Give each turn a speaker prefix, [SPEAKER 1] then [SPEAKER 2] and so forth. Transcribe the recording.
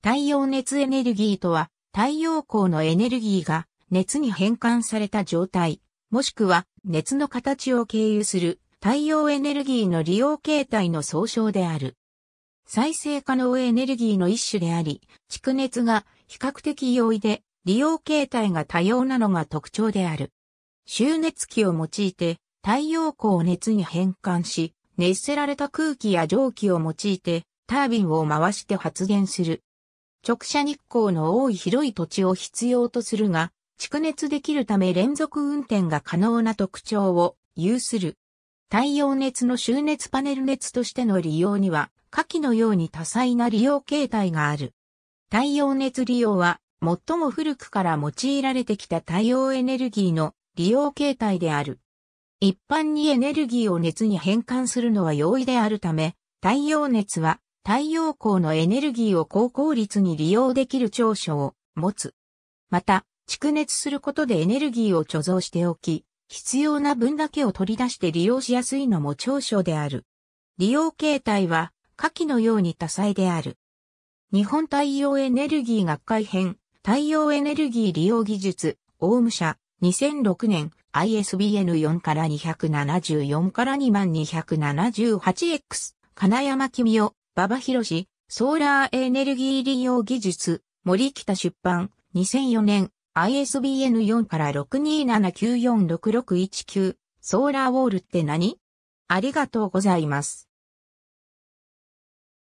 [SPEAKER 1] 太陽熱エネルギーとは、太陽光のエネルギーが熱に変換された状態、もしくは熱の形を経由する太陽エネルギーの利用形態の総称である。再生可能エネルギーの一種であり、蓄熱が比較的容易で、利用形態が多様なのが特徴である。収熱器を用いて、太陽光を熱に変換し、熱せられた空気や蒸気を用いて、タービンを回して発電する。直射日光の多い広い土地を必要とするが、蓄熱できるため連続運転が可能な特徴を有する。太陽熱の収熱パネル熱としての利用には、下記のように多彩な利用形態がある。太陽熱利用は、最も古くから用いられてきた太陽エネルギーの利用形態である。一般にエネルギーを熱に変換するのは容易であるため、太陽熱は太陽光のエネルギーを高効率に利用できる長所を持つ。また、蓄熱することでエネルギーを貯蔵しておき、必要な分だけを取り出して利用しやすいのも長所である。利用形態は、下記のように多彩である。日本太陽エネルギー学会編、太陽エネルギー利用技術、オウム社、2006年、ISBN4 から274から 2278X、金山君代、馬場博士、ソーラーエネルギー利用技術、森北出版、2004年、ISBN 4から627946619、ソーラーウォールって何ありが
[SPEAKER 2] とうございます。